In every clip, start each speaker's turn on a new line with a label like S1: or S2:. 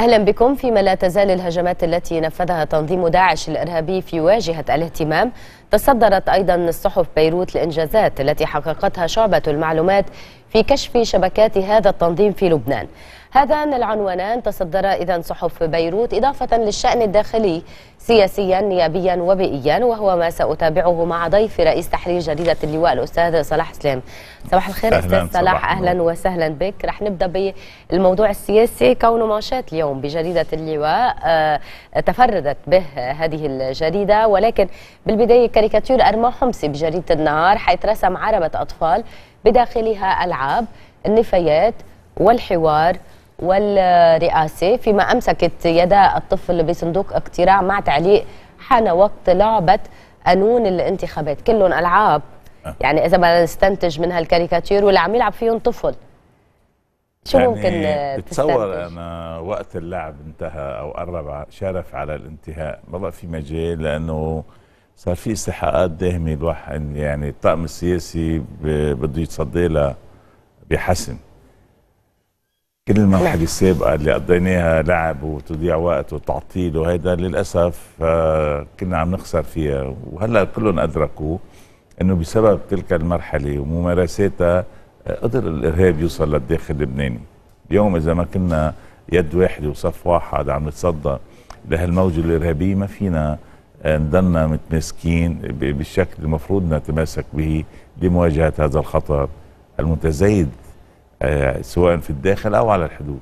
S1: أهلا بكم فيما لا تزال الهجمات التي نفذها تنظيم داعش الإرهابي في واجهة الاهتمام تصدرت أيضا الصحف بيروت الإنجازات التي حققتها شعبة المعلومات في كشف شبكات هذا التنظيم في لبنان هذان العنوانان تصدر إذا صحف بيروت إضافة للشأن الداخلي سياسيا نيابيا وبيئيا وهو ما سأتابعه مع ضيف رئيس تحرير جريدة اللواء الأستاذ صلاح سليم صباح الخير أستاذ صلاح أهلا وسهلا بك رح نبدأ بالموضوع السياسي كونه ماشات اليوم بجريدة اللواء آه، تفردت به هذه الجريدة ولكن بالبداية كاريكاتير أرما حمصي بجريدة النهار حيث رسم عربة أطفال بداخلها ألعاب النفايات والحوار والرئاسة فيما أمسكت يدا الطفل بصندوق اقتراع مع تعليق حان وقت لعبة قانون الانتخابات كلهم ألعاب آه. يعني إذا ما نستنتج من هالكاريكاتير واللي عم يلعب فيهم طفل شو يعني ممكن تتصور آه،
S2: أنا وقت اللعب انتهى أو قرب شرف على الانتهاء بضل في مجال لأنه صار في استحقاقات داهمه الواحد يعني الطقم السياسي بده يتصدى لها بحسم كل المرحله السابقه اللي قضيناها لعب وتضييع وقت وتعطيل وهيدا للاسف آه، كنا عم نخسر فيها وهلا كلهم ادركوا انه بسبب تلك المرحله وممارساتها آه، قدر الارهاب يوصل للداخل اللبناني اليوم اذا ما كنا يد واحده وصف واحد عم نتصدى لهالموجه الارهابيه ما فينا نضلنا آه، متماسكين بالشكل المفروض نتماسك به لمواجهه هذا الخطر المتزايد آه، سواء في الداخل او على الحدود.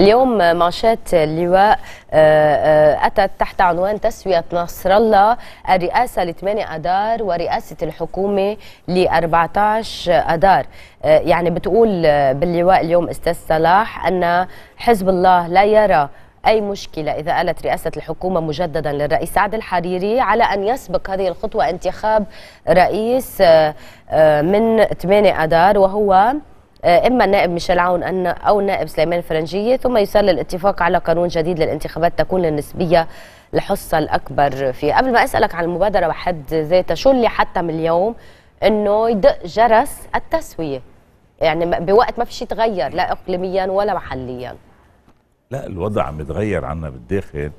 S1: اليوم مانشات اللواء آه، اتت تحت عنوان تسويه نصر الله الرئاسه ل 8 اذار ورئاسه الحكومه ل 14 اذار، يعني بتقول باللواء اليوم استاذ صلاح ان حزب الله لا يرى أي مشكلة إذا قالت رئاسة الحكومة مجددا للرئيس سعد الحريري على أن يسبق هذه الخطوة انتخاب رئيس آه، آه، من 8 أدار وهو آه، إما النائب ميشيل عون أو النائب سليمان الفرنجية ثم يصل الاتفاق على قانون جديد للانتخابات تكون النسبية الحصة الأكبر فيه قبل ما أسألك عن المبادرة بحد ذاتها شو اللي حتم اليوم أنه يدق جرس التسوية يعني بوقت ما في شيء تغير لا إقليميا ولا محليا
S2: لا الوضع عم يتغير عنا بالداخل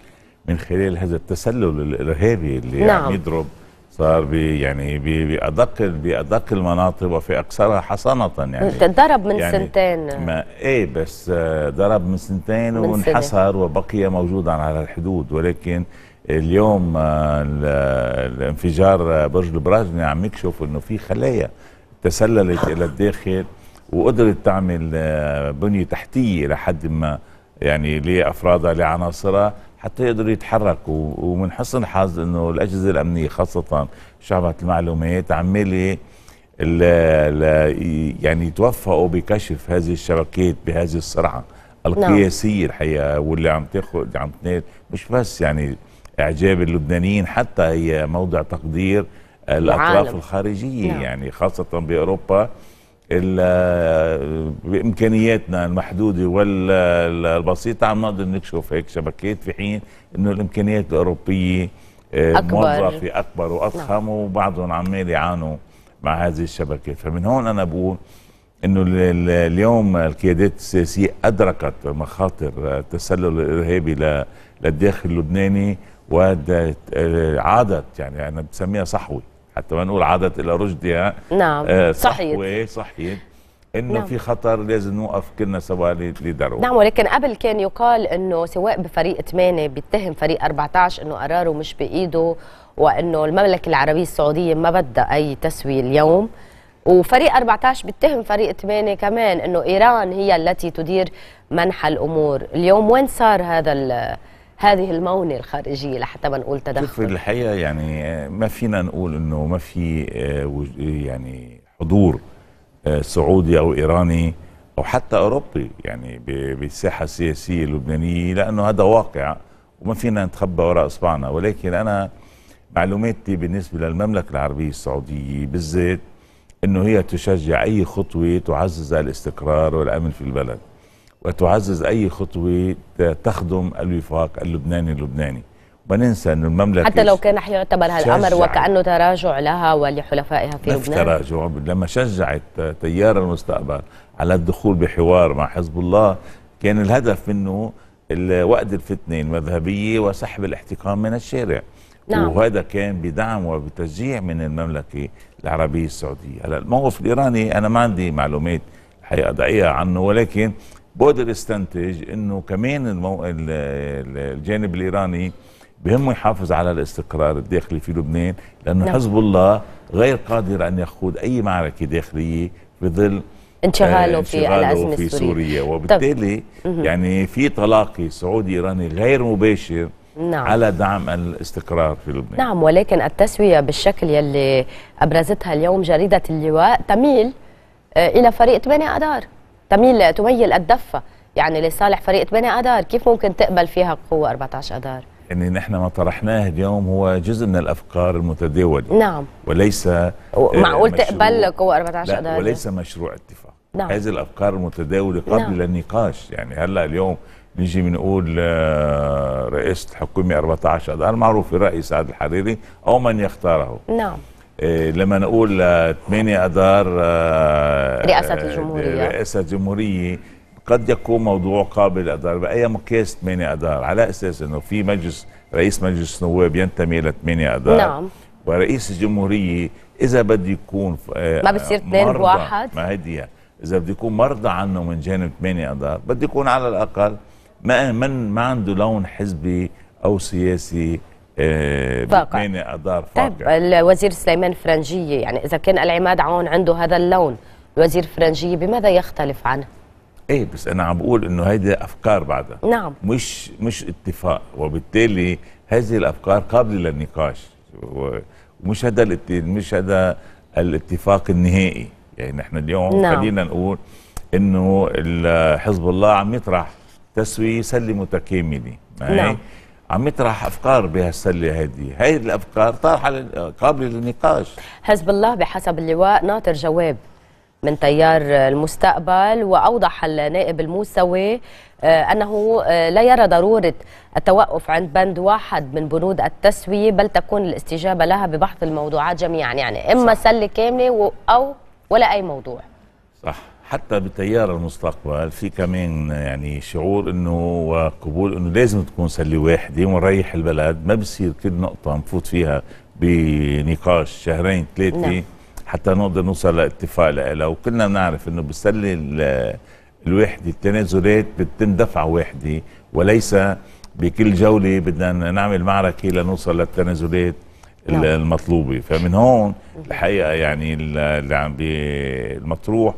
S2: من خلال هذا التسلل الارهابي اللي نعم. عم يضرب صار بي يعني بادق بادق المناطق وفي اقصرها حصانه يعني
S1: ضرب من يعني سنتين
S2: ما ايه بس ضرب من سنتين من وانحصر سنة. وبقي موجودا على الحدود ولكن اليوم آه، الانفجار برج البراجني عم يكشف انه في خلايا تسللت الى الداخل وقدرت تعمل آه، بنيه تحتيه لحد ما يعني لافرادها لعناصرها حتى يقدروا يتحركوا ومن حسن الحظ انه الاجهزه الامنيه خاصه شعبه المعلومات عماله يعني يتوفقوا بكشف هذه الشبكات بهذه السرعه نعم. القياسيه الحقيقه واللي عم تاخذ عم تنال مش بس يعني اعجاب اللبنانيين حتى هي موضع تقدير الاطراف العالم. الخارجيه نعم. يعني خاصه باوروبا بامكانياتنا المحدوده والبسيطه عم نقدر نكشف هيك شبكات في حين انه الامكانيات الاوروبيه آه، أكبر. موظفه اكبر واضخم نعم. وبعضهم عمال يعانوا مع هذه الشبكات فمن هون انا بقول انه اليوم القيادات السياسيه ادركت مخاطر التسلل الارهابي للداخل اللبناني وعادت آه، يعني انا بسميها صحوه حتى ما نقول عادت الى رشدها نعم آه صحيت انه نعم. في خطر لازم نوقف كلنا سوا لدرو نعم
S1: ولكن قبل كان يقال انه سواء بفريق 8 بيتهم فريق 14 انه قراره مش بايده وانه المملكه العربيه السعوديه ما بدها اي تسويه اليوم وفريق 14 بيتهم فريق 8 كمان انه ايران هي التي تدير منح الامور اليوم وين صار هذا هذه المونه الخارجيه لحتى ما نقول تدخل شوف
S2: الحقيقه يعني ما فينا نقول انه ما في آه، يعني حضور آه، سعودي او ايراني او حتى اوروبي يعني بالساحه السياسيه اللبنانيه لانه هذا واقع وما فينا نتخبى وراء اصبعنا ولكن انا معلوماتي بالنسبه للمملكه العربيه السعوديه بالذات انه هي تشجع اي خطوه تعزز الاستقرار والامن في البلد وتعزز أي خطوة تخدم الوفاق اللبناني اللبناني وننسى أن المملكة حتى لو
S1: كان يعتبر هالأمر وكأنه تراجع لها ولحلفائها في لبنان
S2: تراجع لما شجعت تيار المستقبل على الدخول بحوار مع حزب الله كان الهدف منه وقت الفتنة المذهبية وسحب الاحتكام من الشارع نعم. وهذا كان بدعم وبتشجيع من المملكة العربية السعودية هلا الموقف الإيراني أنا ما عندي معلومات الحقيقة دقيقة عنه ولكن بقدر استنتج انه كمان المو... الجانب الايراني بهمه يحافظ على الاستقرار الداخلي في لبنان لانه نعم. حزب الله غير قادر ان يخوض اي معركه داخليه آه، في ظل انشغاله, في الازمه في سوريا وبالتالي طب. يعني في تلاقي سعودي ايراني غير مباشر نعم. على دعم الاستقرار في لبنان
S1: نعم ولكن التسوية بالشكل يلي أبرزتها اليوم جريدة اللواء تميل آه، إلى فريق 8 أدار تميل تميل الدفه يعني لصالح فريق بني أدار كيف ممكن تقبل فيها قوه 14 أدار
S2: يعني نحن ما طرحناه اليوم هو جزء من الافكار المتداوله نعم وليس آه، معقول تقبل
S1: قوه 14 أدار وليس
S2: مشروع اتفاق نعم. هذه الافكار المتداوله قبل نعم. النقاش يعني هلا اليوم نيجي بنقول آه، رئيس الحكومه 14 أدار معروف رأي سعد الحريري او من يختاره نعم إيه، لما نقول 8 اذار آه، رئاسه الجمهوريه آه، رئاسه الجمهورية قد يكون موضوع قابل اذار باي مقياس 8 اذار على اساس انه في مجلس رئيس مجلس نواب ينتمي إلى 8 اذار نعم ورئيس الجمهوريه اذا بده يكون آه، ما بصير اثنين بواحد ما هي يعني. اذا بده يكون مرضى عنه من جانب 8 اذار بده يكون على الاقل ما من ما عنده لون حزبي او سياسي آه، طيب، فاقع أدار اذار
S1: فاقع طيب الوزير سليمان فرنجيه يعني اذا كان العماد عون عنده هذا اللون الوزير فرنجيه بماذا يختلف عنه؟
S2: ايه بس انا عم بقول انه هيدي افكار بعدها نعم مش مش اتفاق وبالتالي هذه الافكار قابله للنقاش ومش هذا مش هذا الاتفاق النهائي يعني نحن اليوم نعم. خلينا نقول انه حزب الله عم يطرح تسويه سله متكامله نعم عم يطرح افكار بهالسله هذه، هي الافكار طارحه قابله للنقاش
S1: حزب الله بحسب اللواء ناطر جواب من تيار المستقبل واوضح النائب الموسوي آه، انه آه، لا يرى ضروره التوقف عند بند واحد من بنود التسويه بل تكون الاستجابه لها ببحث الموضوعات جميعا يعني اما صح. سله كامله او ولا اي موضوع
S2: صح حتى بتيار المستقبل في كمان يعني شعور انه وقبول انه لازم تكون سله واحده ونريح البلد ما بصير كل نقطه نفوت فيها بنقاش شهرين ثلاثه نعم. حتى نقدر نوصل لاتفاق لها وكلنا بنعرف انه بالسله الوحده التنازلات بتتم دفعه واحده وليس بكل جوله بدنا نعمل معركه لنوصل للتنازلات نعم. المطلوبه فمن هون الحقيقه يعني اللي عم المطروح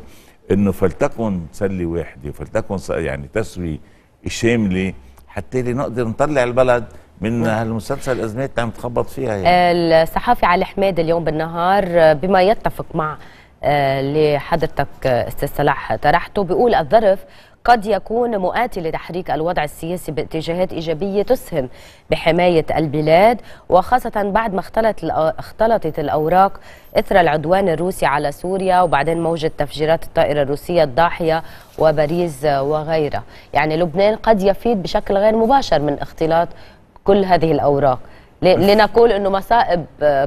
S2: انه فلتكن سلي واحده فلتكن يعني تسوي شامله حتى نقدر نطلع البلد من هالمسلسل الازمات اللي عم تخبط فيها يعني. آه،
S1: الصحافي علي حماد اليوم بالنهار آه، بما يتفق مع آه، لحضرتك استاذ صلاح طرحته بيقول الظرف قد يكون مؤاتي لتحريك الوضع السياسي باتجاهات إيجابية تسهم بحماية البلاد وخاصة بعد ما اختلط اختلطت الأوراق إثر العدوان الروسي على سوريا وبعدين موجة تفجيرات الطائرة الروسية الضاحية وباريس وغيرها يعني لبنان قد يفيد بشكل غير مباشر من اختلاط كل هذه الأوراق لنقول انه مصائب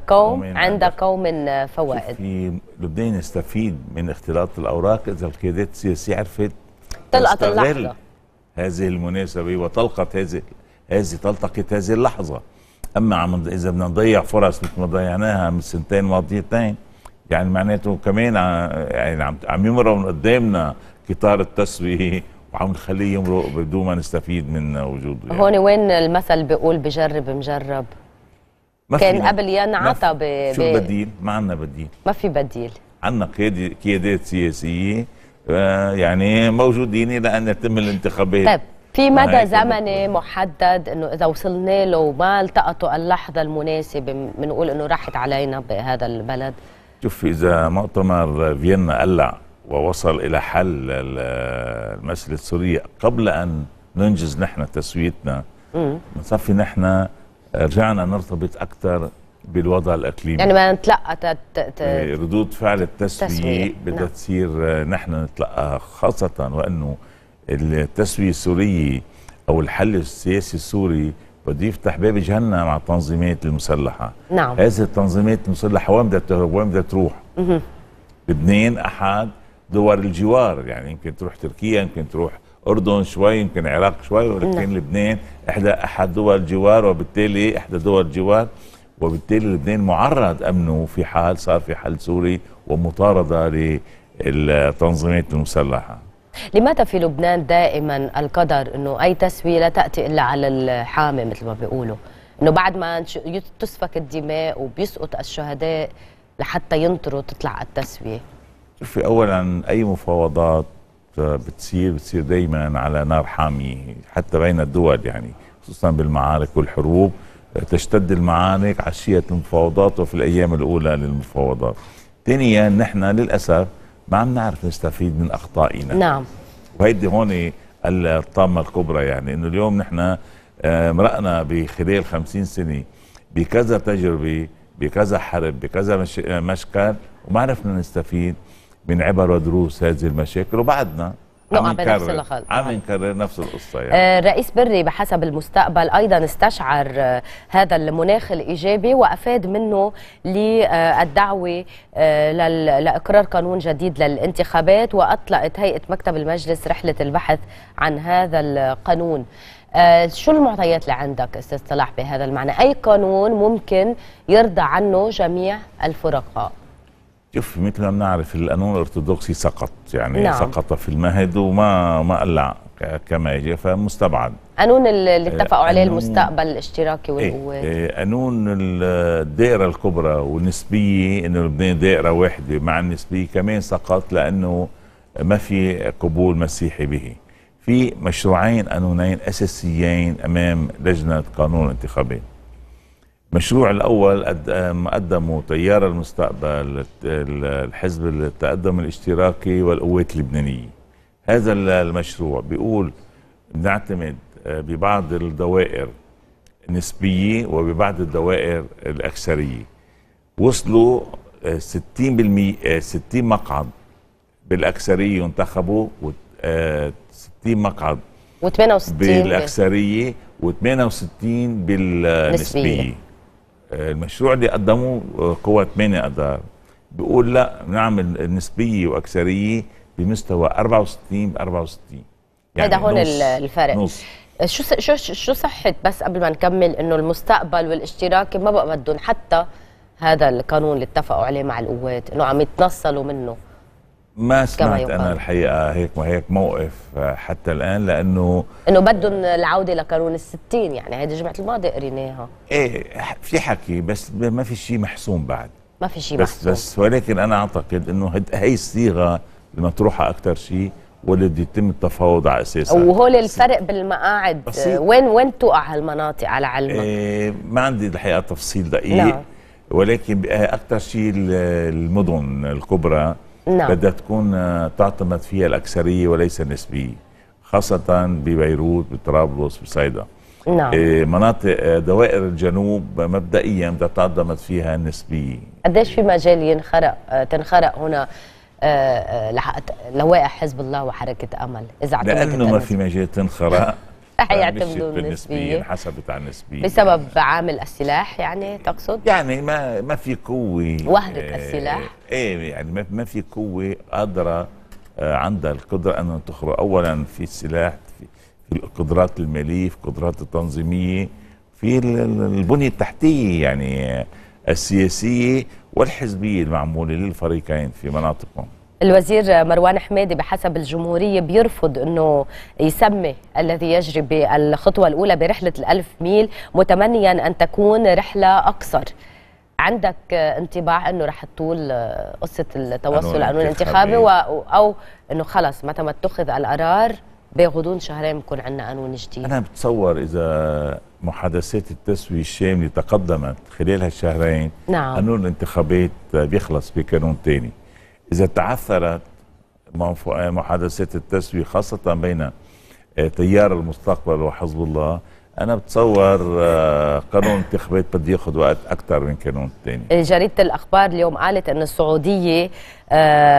S1: قوم عند قوم فوائد
S2: في لبنان يستفيد من اختلاط الاوراق اذا القيادات السياسيه عرفت تلقط اللحظه هذه المناسبه وتلقط أيوة، هذه هذه تلتقط هذه اللحظه اما عم اذا بدنا نضيع فرص مثل ما ضيعناها من سنتين الماضيتين يعني معناته كمان يعني عم عم يمرق من قدامنا قطار التسويه وعم نخليه يمرق بدون ما نستفيد من وجوده
S1: يعني. هون وين المثل بيقول بجرب مجرب ما كان قبل ينعطى ب شو البديل؟
S2: ما عندنا بديل
S1: ما في بديل
S2: عندنا قيادات سياسيه آه، يعني موجودين الى ان يتم الانتخابات طيب
S1: في مدى زمني محدد انه اذا وصلنا له وما التقطوا اللحظه المناسبه بنقول انه راحت علينا بهذا البلد
S2: شوف اذا مؤتمر فيينا قلع ووصل الى حل المساله السوريه قبل ان ننجز نحن تسويتنا بنصفي نحن آه، رجعنا نرتبط اكثر بالوضع الاقليمي يعني ما
S1: نتلقى إيه،
S2: ردود فعل التسويه, نعم. بدها تصير آه، نحن نتلقى خاصه وانه التسويه السوريه او الحل السياسي السوري بده يفتح باب جهنم على التنظيمات المسلحه نعم هذه التنظيمات المسلحه وين بدها تهرب وين بدها تروح لبنان احد دول الجوار يعني يمكن تروح تركيا يمكن تروح اردن شوي يمكن العراق شوي ولكن نعم. لبنان احدى احد دول الجوار وبالتالي احدى دول الجوار وبالتالي لبنان معرض امنه في حال صار في حل سوري ومطارده للتنظيمات المسلحه
S1: لماذا في لبنان دائما القدر انه اي تسويه لا تاتي الا على الحامي مثل ما بيقولوا انه بعد ما تسفك الدماء وبيسقط الشهداء لحتى ينطروا تطلع التسويه
S2: شوفي اولا اي مفاوضات بتصير بتصير دائما على نار حاميه حتى بين الدول يعني خصوصا بالمعارك والحروب تشتد المعارك عشية المفاوضات وفي الأيام الأولى للمفاوضات ثانيا نحن للأسف ما عم نعرف نستفيد من أخطائنا نعم وهيدي هون الطامة الكبرى يعني أنه اليوم نحن آه، مرقنا بخلال خمسين سنة بكذا تجربة بكذا حرب بكذا مشكل وما عرفنا نستفيد من عبر ودروس هذه المشاكل وبعدنا بنفس نكرر عم نكرر نفس القصه يعني
S1: آه رئيس بري بحسب المستقبل ايضا استشعر آه هذا المناخ الايجابي وافاد منه للدعوه آه لاقرار قانون جديد للانتخابات واطلقت هيئه مكتب المجلس رحله البحث عن هذا القانون آه، شو المعطيات اللي عندك استاذ صلاح بهذا المعنى اي قانون ممكن يرضى عنه جميع الفرقاء
S2: شوف مثل ما بنعرف القانون الارثوذكسي سقط يعني نعم. سقط في المهد وما ما قلع كما يجي فمستبعد
S1: قانون اللي آه، اتفقوا عليه المستقبل الاشتراكي والقوات إيه،,
S2: ايه قانون الدائره الكبرى والنسبيه انه لبنان دائره واحده مع النسبيه كمان سقط لانه ما في قبول مسيحي به في مشروعين قانونين اساسيين امام لجنه قانون الانتخابات المشروع الأول آه، قدموا تيار المستقبل الحزب التقدم الاشتراكي والقوات اللبنانية هذا المشروع بيقول نعتمد آه، ببعض الدوائر نسبية وببعض الدوائر الأكثرية وصلوا 60% آه، 60 مقعد بالأكثرية ينتخبوا 60 مقعد
S1: و68 بالأكثرية
S2: و68 بالنسبية المشروع اللي قدمه آه، قوى 8 اذار بيقول لا بنعمل نسبية وأكثرية بمستوى 64 ب 64 يعني هيدا هون
S1: الفرق نص. آه، شو شو شو صحه بس قبل ما نكمل انه المستقبل والاشتراك ما بقى بدهم حتى هذا القانون اللي اتفقوا عليه مع القوات انه عم يتنصلوا منه
S2: ما سمعت انا الحقيقه هيك هيك موقف حتى الان لانه
S1: انه بدهم العوده لقانون الستين يعني هيدي جمعه الماضي قريناها
S2: ايه في حكي بس ما في شيء محسوم بعد
S1: ما في شيء بس محسوم
S2: بس ولكن انا اعتقد انه هي الصيغه المطروحه اكثر شيء واللي يتم التفاوض على اساسها
S1: وهول الفرق بالمقاعد بسيط. وين وين توقع هالمناطق على علمك؟
S2: إيه ما عندي الحقيقه تفصيل دقيق لا. نعم. ولكن إيه، اكثر شيء المدن الكبرى نعم. بدها تكون آه، تعتمد فيها الأكثرية وليس النسبية خاصة ببيروت بطرابلس بصيدا نعم. إيه، مناطق آه، دوائر الجنوب مبدئيا بدها تعتمد فيها النسبية
S1: قديش في مجال ينخرق آه، تنخرق هنا لوائح حزب الله وحركة أمل إذا لأنه ما في
S2: مجال تنخرق
S1: هيعتمدوا آه، النسبيين
S2: حسبت على النسبيين بسبب
S1: عامل السلاح يعني
S2: تقصد يعني ما ما في قوه وهره آه السلاح ايه يعني ما في قوه قادره آه عندها القدره ان تخرج اولا في السلاح في, في القدرات الماليه في القدرات التنظيميه في البنيه التحتيه يعني السياسيه والحزبيه المعموله للفريقين في مناطقهم
S1: الوزير مروان حميدي بحسب الجمهورية بيرفض أنه يسمي الذي يجري بالخطوة الأولى برحلة الألف ميل متمنيا أن تكون رحلة أقصر عندك انطباع انه رح تطول قصه التوصل لقانون الانتخابي و... او انه خلص متى ما اتخذ القرار بغضون شهرين بكون
S2: عندنا قانون جديد انا بتصور اذا محادثات التسويه الشامله تقدمت خلال هالشهرين نعم قانون الانتخابات بيخلص بقانون ثاني إذا تعثرت آه، محادثات التسوية خاصة بين آه، تيار المستقبل وحزب الله انا بتصور آه، قانون الانتخابات بده ياخذ وقت اكثر من قانون الثاني
S1: إيه، جريده الاخبار اليوم قالت ان السعوديه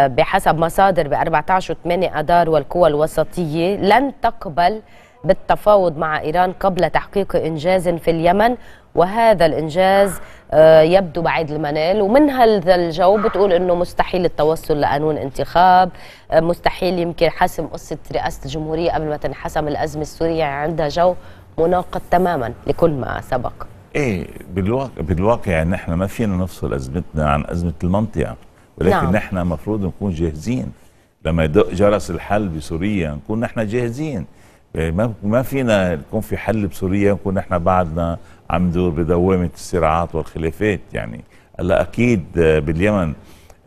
S1: بحسب مصادر ب 14 و8 اذار والقوى الوسطيه لن تقبل بالتفاوض مع إيران قبل تحقيق إنجاز في اليمن وهذا الإنجاز آه، يبدو بعيد المنال ومن هذا الجو بتقول أنه مستحيل التوصل لقانون انتخاب آه، مستحيل يمكن حسم قصة رئاسة الجمهورية قبل ما تنحسم الأزمة السورية يعني عندها جو مناقض تماما لكل ما سبق
S2: ايه بالواقع بالواقع يعني نحن ما فينا نفصل ازمتنا عن ازمه المنطقه ولكن نعم. نحن المفروض نكون جاهزين لما يدق جرس الحل بسوريا نكون نحن جاهزين يعني ما فينا يكون في حل بسوريا ونكون نحن بعدنا عم ندور بدوامه الصراعات والخلافات يعني هلا اكيد باليمن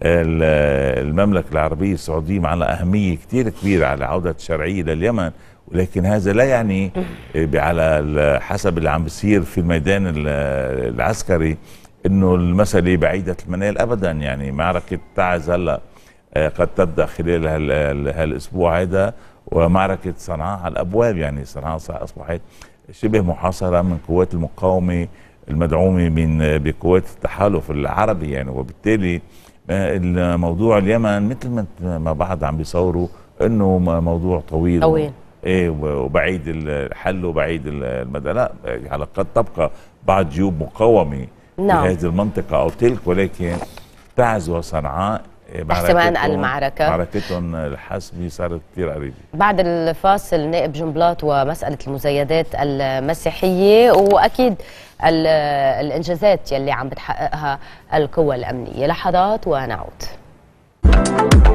S2: المملكه العربيه السعوديه معنا اهميه كثير كبيره على عوده الشرعيه لليمن ولكن هذا لا يعني على حسب اللي عم بيصير في الميدان العسكري انه المساله بعيده المنال ابدا يعني معركه تعز هلا آه، قد تبدا خلال هالاسبوع هذا ومعركة صنعاء على الأبواب يعني صنعاء أصبحت شبه محاصرة من قوات المقاومة المدعومة من بقوات التحالف العربي يعني وبالتالي آه، الموضوع اليمن مثل ما بعض عم بيصوروا انه موضوع طويل طويل ايه وبعيد الحل وبعيد المدى لا على قد تبقى بعض جيوب مقاومه نعم. في هذه المنطقه او تلك ولكن تعزو صنعاء إيه، احتمال المعركة معركتهم الحاسمة صارت كثير قريبة
S1: بعد الفاصل نائب جنبلاط ومسألة المزايدات المسيحية وأكيد الإنجازات يلي عم بتحققها القوى الأمنية لحظات ونعود